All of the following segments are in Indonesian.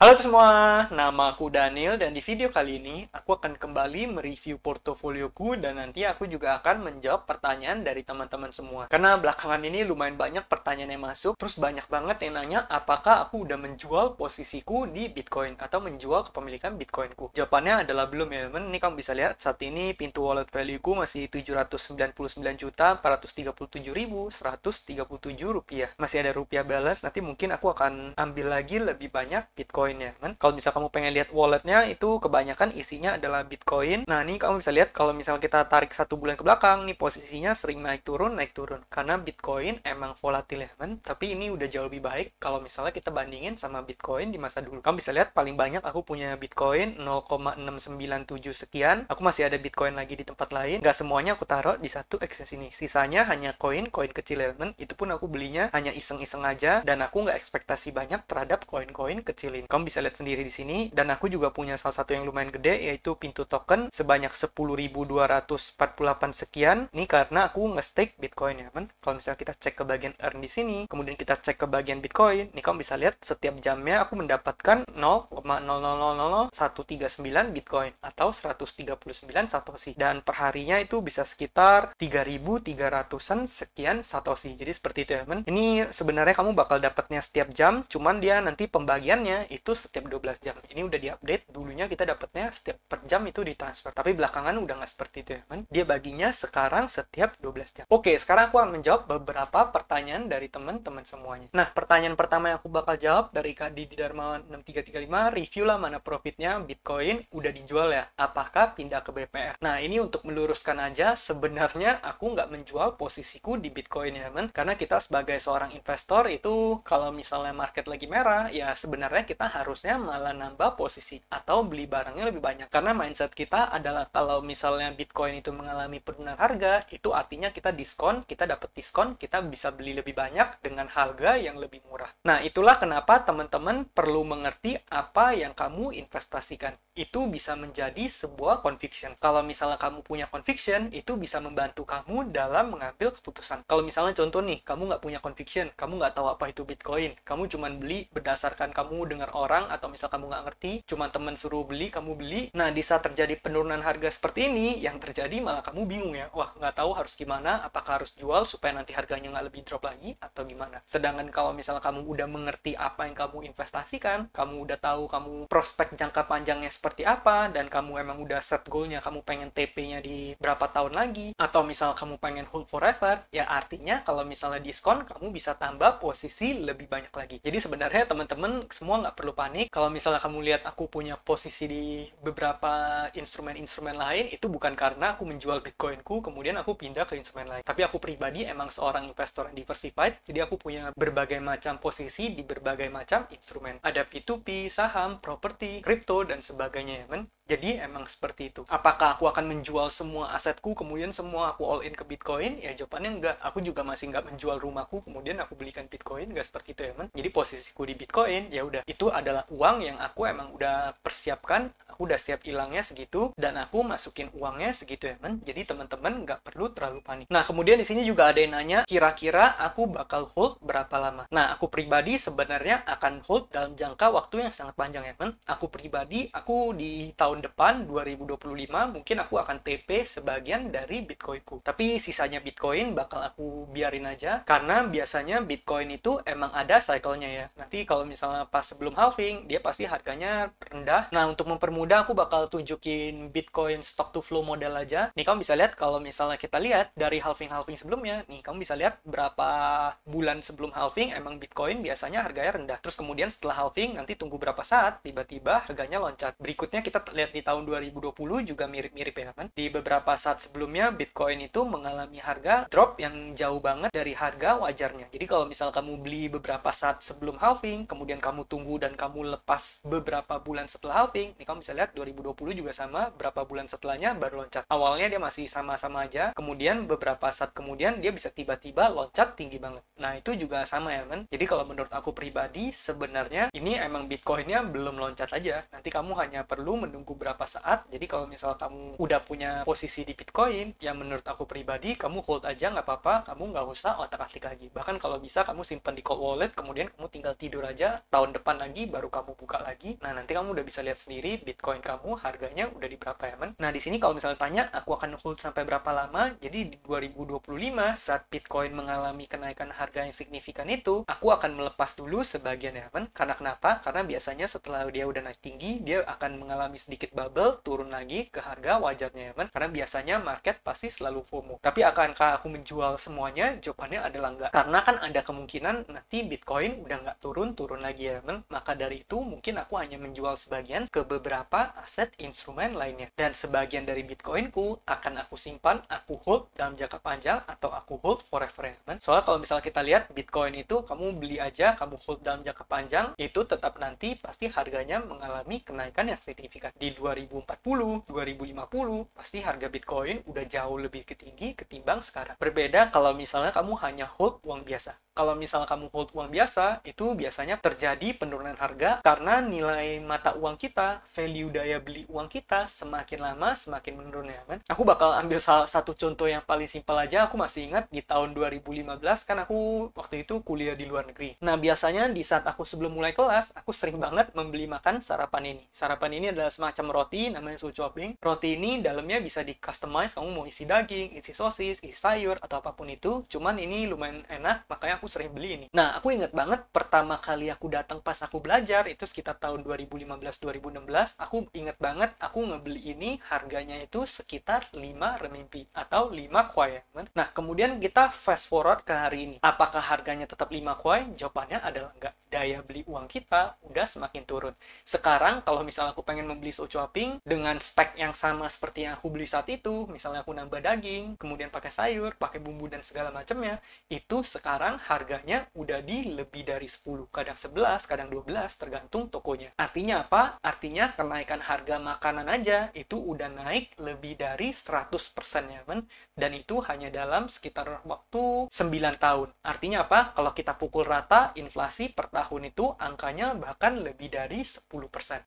Halo semua, nama aku Daniel dan di video kali ini aku akan kembali mereview portofolioku dan nanti aku juga akan menjawab pertanyaan dari teman-teman semua. Karena belakangan ini lumayan banyak pertanyaan yang masuk, terus banyak banget yang nanya apakah aku udah menjual posisiku di Bitcoin atau menjual kepemilikan Bitcoinku. Jawabannya adalah belum ya teman, ini kamu bisa lihat saat ini pintu wallet valueku masih 799.437.137 rupiah. Masih ada rupiah balance, nanti mungkin aku akan ambil lagi lebih banyak Bitcoin Bitcoinnya kan kalau misal kamu pengen lihat walletnya itu kebanyakan isinya adalah Bitcoin nah ini kamu bisa lihat kalau misal kita tarik satu bulan ke belakang nih posisinya sering naik turun naik turun karena Bitcoin emang volatil ya kan tapi ini udah jauh lebih baik kalau misalnya kita bandingin sama Bitcoin di masa dulu kamu bisa lihat paling banyak aku punya Bitcoin 0,697 sekian aku masih ada Bitcoin lagi di tempat lain nggak semuanya aku taruh di satu exchange ini sisanya hanya koin koin kecil ya kan itu pun aku belinya hanya iseng-iseng aja dan aku nggak ekspektasi banyak terhadap koin-koin kecil ini kamu teman-teman bisa lihat sendiri di sini dan aku juga punya salah satu yang lumayan gede yaitu pintu token sebanyak 10.248 sekian ini karena aku nge-stake Bitcoin ya teman kalau misalnya kita cek ke bagian earn di sini kemudian kita cek ke bagian Bitcoin nih kamu bisa lihat setiap jamnya aku mendapatkan 0,000139 Bitcoin atau 139 satoshi dan perharinya itu bisa sekitar 3.300an sekian satoshi jadi seperti itu ya men ini sebenarnya kamu bakal dapatnya setiap jam cuman dia nanti pembagiannya itu itu setiap 12 jam. Ini udah diupdate, dulunya kita dapatnya setiap per jam itu ditransfer. Tapi belakangan udah nggak seperti itu ya, teman. Dia baginya sekarang setiap 12 jam. Oke, sekarang aku akan menjawab beberapa pertanyaan dari teman-teman semuanya. Nah, pertanyaan pertama yang aku bakal jawab dari Kak Didi Darmawan 6335, review lah mana profitnya Bitcoin udah dijual ya. Apakah pindah ke BPR? Nah, ini untuk meluruskan aja, sebenarnya aku nggak menjual posisiku di Bitcoin ya, teman. Karena kita sebagai seorang investor itu kalau misalnya market lagi merah, ya sebenarnya kita harusnya malah nambah posisi atau beli barangnya lebih banyak karena mindset kita adalah kalau misalnya Bitcoin itu mengalami penurunan harga itu artinya kita diskon kita dapat diskon kita bisa beli lebih banyak dengan harga yang lebih murah nah itulah kenapa teman-teman perlu mengerti apa yang kamu investasikan itu bisa menjadi sebuah conviction. Kalau misalnya kamu punya conviction, itu bisa membantu kamu dalam mengambil keputusan. Kalau misalnya contoh nih, kamu nggak punya conviction, kamu nggak tahu apa itu Bitcoin, kamu cuma beli berdasarkan kamu dengar orang, atau misal kamu nggak ngerti, cuma teman suruh beli, kamu beli. Nah, di saat terjadi penurunan harga seperti ini, yang terjadi malah kamu bingung ya, wah nggak tahu harus gimana, apakah harus jual supaya nanti harganya nggak lebih drop lagi, atau gimana. Sedangkan kalau misalnya kamu udah mengerti apa yang kamu investasikan, kamu udah tahu kamu prospek jangka panjangnya seperti seperti apa dan kamu emang udah set goalnya kamu pengen TP-nya di berapa tahun lagi atau misal kamu pengen hold forever ya artinya kalau misalnya diskon kamu bisa tambah posisi lebih banyak lagi jadi sebenarnya teman-teman semua nggak perlu panik kalau misalnya kamu lihat aku punya posisi di beberapa instrumen-instrumen lain itu bukan karena aku menjual bitcoinku kemudian aku pindah ke instrumen lain tapi aku pribadi emang seorang investor yang diversified jadi aku punya berbagai macam posisi di berbagai macam instrumen ada P2P saham properti kripto dan sebagainya sebagainya ya kan jadi emang seperti itu apakah aku akan menjual semua asetku kemudian semua aku all in ke bitcoin ya jawabannya enggak aku juga masih enggak menjual rumahku kemudian aku belikan bitcoin Enggak seperti itu ya kan jadi posisiku di bitcoin ya udah itu adalah uang yang aku emang udah persiapkan aku udah siap hilangnya segitu dan aku masukin uangnya segitu ya men jadi teman-teman nggak perlu terlalu panik nah kemudian di sini juga ada yang nanya kira-kira aku bakal hold berapa lama nah aku pribadi sebenarnya akan hold dalam jangka waktu yang sangat panjang ya men aku pribadi aku di tahun depan 2025 mungkin aku akan TP sebagian dari bitcoinku tapi sisanya bitcoin bakal aku biarin aja karena biasanya bitcoin itu emang ada cycle-nya ya nanti kalau misalnya pas sebelum halving dia pasti harganya rendah nah untuk mempermudah udah aku bakal tunjukin Bitcoin stock to flow model aja. Nih kamu bisa lihat kalau misalnya kita lihat dari halving-halving sebelumnya, nih kamu bisa lihat berapa bulan sebelum halving emang Bitcoin biasanya harganya rendah. Terus kemudian setelah halving nanti tunggu berapa saat tiba-tiba harganya loncat. Berikutnya kita lihat di tahun 2020 juga mirip-mirip ya kan. Di beberapa saat sebelumnya Bitcoin itu mengalami harga drop yang jauh banget dari harga wajarnya. Jadi kalau misal kamu beli beberapa saat sebelum halving, kemudian kamu tunggu dan kamu lepas beberapa bulan setelah halving, nih kamu bisa lihat lihat 2020 juga sama, berapa bulan setelahnya baru loncat. Awalnya dia masih sama-sama aja, kemudian beberapa saat kemudian dia bisa tiba-tiba loncat tinggi banget. Nah, itu juga sama ya, men. Jadi kalau menurut aku pribadi, sebenarnya ini emang Bitcoinnya belum loncat aja. Nanti kamu hanya perlu menunggu berapa saat. Jadi kalau misal kamu udah punya posisi di Bitcoin, ya menurut aku pribadi, kamu hold aja nggak apa-apa, kamu nggak usah otak-atik lagi. Bahkan kalau bisa kamu simpan di cold wallet, kemudian kamu tinggal tidur aja, tahun depan lagi baru kamu buka lagi. Nah, nanti kamu udah bisa lihat sendiri Bitcoin Bitcoin kamu harganya udah di berapa ya men? Nah di sini kalau misalnya tanya aku akan hold sampai berapa lama? Jadi di 2025 saat Bitcoin mengalami kenaikan harga yang signifikan itu, aku akan melepas dulu sebagian ya men. Karena kenapa? Karena biasanya setelah dia udah naik tinggi, dia akan mengalami sedikit bubble, turun lagi ke harga wajarnya ya men. Karena biasanya market pasti selalu FOMO. Tapi akankah aku menjual semuanya? Jawabannya adalah enggak. Karena kan ada kemungkinan nanti Bitcoin udah nggak turun, turun lagi ya men. Maka dari itu mungkin aku hanya menjual sebagian ke beberapa beberapa aset instrumen lainnya. Dan sebagian dari Bitcoinku akan aku simpan, aku hold dalam jangka panjang atau aku hold for reference. Soalnya kalau misalnya kita lihat Bitcoin itu kamu beli aja, kamu hold dalam jangka panjang, itu tetap nanti pasti harganya mengalami kenaikan yang signifikan. Di 2040, 2050, pasti harga Bitcoin udah jauh lebih ketinggi ketimbang sekarang. Berbeda kalau misalnya kamu hanya hold uang biasa kalau misalnya kamu hold uang biasa, itu biasanya terjadi penurunan harga karena nilai mata uang kita, value budaya beli uang kita semakin lama semakin menurun ya kan. Aku bakal ambil salah satu contoh yang paling simpel aja. Aku masih ingat di tahun 2015 kan aku waktu itu kuliah di luar negeri. Nah biasanya di saat aku sebelum mulai kelas, aku sering banget membeli makan sarapan ini. Sarapan ini adalah semacam roti namanya sucoping. Roti ini dalamnya bisa di customize. Kamu mau isi daging, isi sosis, isi sayur atau apapun itu. Cuman ini lumayan enak, makanya aku sering beli ini. Nah aku ingat banget pertama kali aku datang pas aku belajar itu sekitar tahun 2015-2016 aku inget banget aku ngebeli ini harganya itu sekitar 5 remimpi atau 5 kuai. Nah, kemudian kita fast forward ke hari ini. Apakah harganya tetap 5 kuai? Jawabannya adalah enggak. Daya beli uang kita udah semakin turun. Sekarang kalau misalnya aku pengen membeli soco pink dengan spek yang sama seperti yang aku beli saat itu, misalnya aku nambah daging, kemudian pakai sayur, pakai bumbu dan segala macamnya, itu sekarang harganya udah di lebih dari 10, kadang 11, kadang 12 tergantung tokonya. Artinya apa? Artinya karena kenaikan harga makanan aja itu udah naik lebih dari 100% ya men dan itu hanya dalam sekitar waktu 9 tahun artinya apa kalau kita pukul rata inflasi per tahun itu angkanya bahkan lebih dari 10%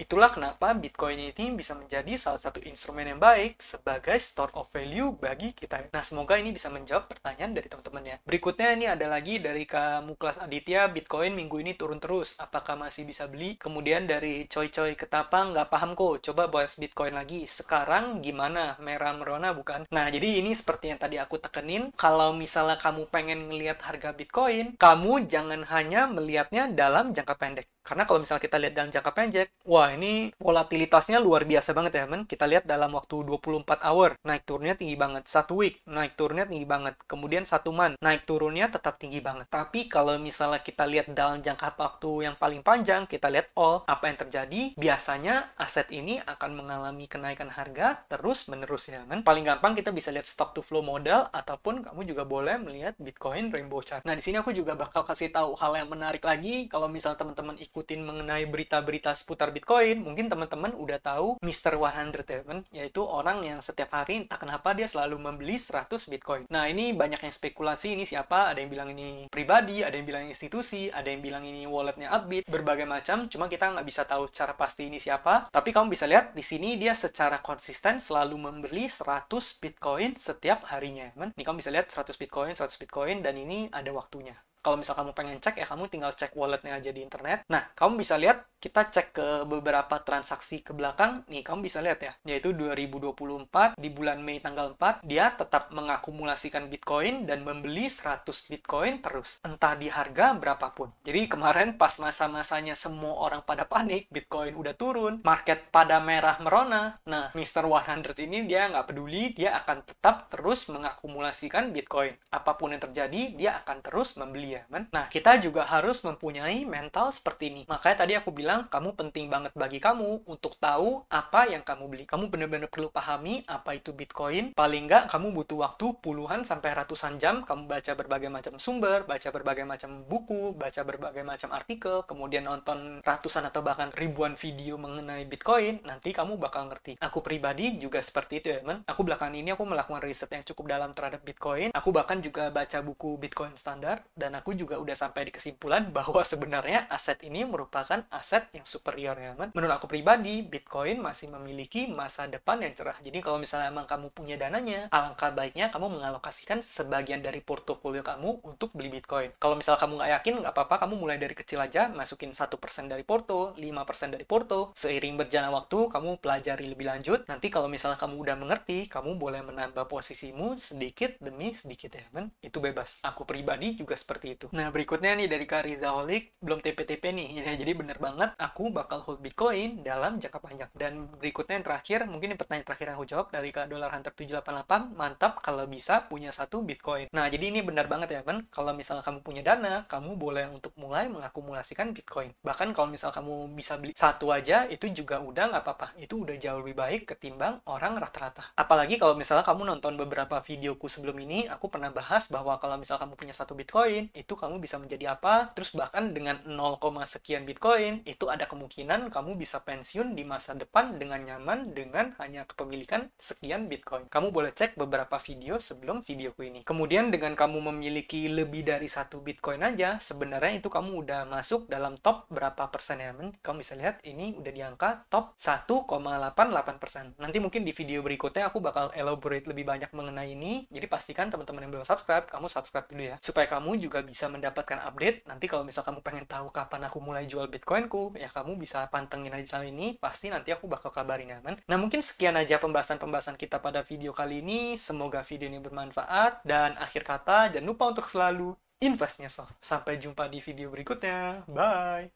itulah kenapa Bitcoin ini bisa menjadi salah satu instrumen yang baik sebagai store of value bagi kita nah semoga ini bisa menjawab pertanyaan dari teman-teman ya berikutnya ini ada lagi dari kamu kelas Aditya Bitcoin minggu ini turun terus apakah masih bisa beli kemudian dari coy-coy ketapang nggak paham kok coba bahas Bitcoin lagi. Sekarang gimana? Merah merona bukan? Nah, jadi ini seperti yang tadi aku tekenin, kalau misalnya kamu pengen ngelihat harga Bitcoin, kamu jangan hanya melihatnya dalam jangka pendek. Karena kalau misalnya kita lihat dalam jangka pendek, wah ini volatilitasnya luar biasa banget ya teman. Kita lihat dalam waktu 24 hour, naik turunnya tinggi banget. Satu week, naik turunnya tinggi banget. Kemudian satu month, naik turunnya tetap tinggi banget. Tapi kalau misalnya kita lihat dalam jangka waktu yang paling panjang, kita lihat all, apa yang terjadi, biasanya aset ini akan mengalami kenaikan harga terus menerus ya teman. Paling gampang kita bisa lihat stock to flow modal, ataupun kamu juga boleh melihat Bitcoin Rainbow Chart. Nah di sini aku juga bakal kasih tahu hal yang menarik lagi, kalau misalnya teman-teman ngikutin mengenai berita-berita seputar Bitcoin, mungkin teman-teman udah tahu Mr. 100 yaitu orang yang setiap hari tak kenapa dia selalu membeli 100 Bitcoin. Nah, ini banyak yang spekulasi ini siapa, ada yang bilang ini pribadi, ada yang bilang institusi, ada yang bilang ini walletnya Upbit, berbagai macam, cuma kita nggak bisa tahu secara pasti ini siapa. Tapi kamu bisa lihat di sini dia secara konsisten selalu membeli 100 Bitcoin setiap harinya. Ini kamu bisa lihat 100 Bitcoin, 100 Bitcoin, dan ini ada waktunya kalau misal kamu pengen cek ya kamu tinggal cek walletnya aja di internet nah kamu bisa lihat kita cek ke beberapa transaksi ke belakang nih kamu bisa lihat ya yaitu 2024 di bulan Mei tanggal 4 dia tetap mengakumulasikan Bitcoin dan membeli 100 Bitcoin terus entah di harga berapapun jadi kemarin pas masa-masanya semua orang pada panik Bitcoin udah turun market pada merah merona nah Mr. 100 ini dia nggak peduli dia akan tetap terus mengakumulasikan Bitcoin apapun yang terjadi dia akan terus membeli dia kan nah kita juga harus mempunyai mental seperti ini makanya tadi aku bilang kamu penting banget bagi kamu untuk tahu apa yang kamu beli kamu benar-benar perlu pahami apa itu Bitcoin paling nggak kamu butuh waktu puluhan sampai ratusan jam kamu baca berbagai macam sumber baca berbagai macam buku baca berbagai macam artikel kemudian nonton ratusan atau bahkan ribuan video mengenai Bitcoin nanti kamu bakal ngerti aku pribadi juga seperti itu ya men aku belakangan ini aku melakukan riset yang cukup dalam terhadap Bitcoin aku bahkan juga baca buku Bitcoin standar dan aku juga udah sampai di kesimpulan bahwa sebenarnya aset ini merupakan aset yang superior ya teman. Menurut aku pribadi, Bitcoin masih memiliki masa depan yang cerah. Jadi kalau misalnya emang kamu punya dananya, alangkah baiknya kamu mengalokasikan sebagian dari portofolio kamu untuk beli Bitcoin. Kalau misalnya kamu nggak yakin, nggak apa-apa, kamu mulai dari kecil aja, masukin satu persen dari porto, 5% dari porto. Seiring berjalan waktu, kamu pelajari lebih lanjut. Nanti kalau misalnya kamu udah mengerti, kamu boleh menambah posisimu sedikit demi sedikit ya teman. Itu bebas. Aku pribadi juga seperti itu. Nah, berikutnya nih dari Kak Riza belum TPTP nih. Ya, jadi bener banget, aku bakal hold Bitcoin dalam jangka panjang. Dan berikutnya yang terakhir, mungkin ini pertanyaan terakhir yang aku jawab dari Kak Dollar Hunter 788, mantap kalau bisa punya satu Bitcoin. Nah, jadi ini benar banget ya, kan? Kalau misalnya kamu punya dana, kamu boleh untuk mulai mengakumulasikan Bitcoin. Bahkan kalau misalnya kamu bisa beli satu aja, itu juga udah nggak apa-apa. Itu udah jauh lebih baik ketimbang orang rata-rata. Apalagi kalau misalnya kamu nonton beberapa videoku sebelum ini, aku pernah bahas bahwa kalau misalnya kamu punya satu Bitcoin, itu kamu bisa menjadi apa terus bahkan dengan 0, sekian bitcoin itu ada kemungkinan kamu bisa pensiun di masa depan dengan nyaman dengan hanya kepemilikan sekian bitcoin kamu boleh cek beberapa video sebelum videoku ini kemudian dengan kamu memiliki lebih dari satu bitcoin aja sebenarnya itu kamu udah masuk dalam top berapa persen ya men kamu bisa lihat ini udah di angka top 1,88 persen nanti mungkin di video berikutnya aku bakal elaborate lebih banyak mengenai ini jadi pastikan teman-teman yang belum subscribe kamu subscribe dulu ya supaya kamu juga bisa bisa mendapatkan update. Nanti kalau misal kamu pengen tahu kapan aku mulai jual Bitcoinku, ya kamu bisa pantengin aja ini. Pasti nanti aku bakal kabarin ya aman. Nah, mungkin sekian aja pembahasan-pembahasan kita pada video kali ini. Semoga video ini bermanfaat. Dan akhir kata, jangan lupa untuk selalu investnya Sampai jumpa di video berikutnya. Bye!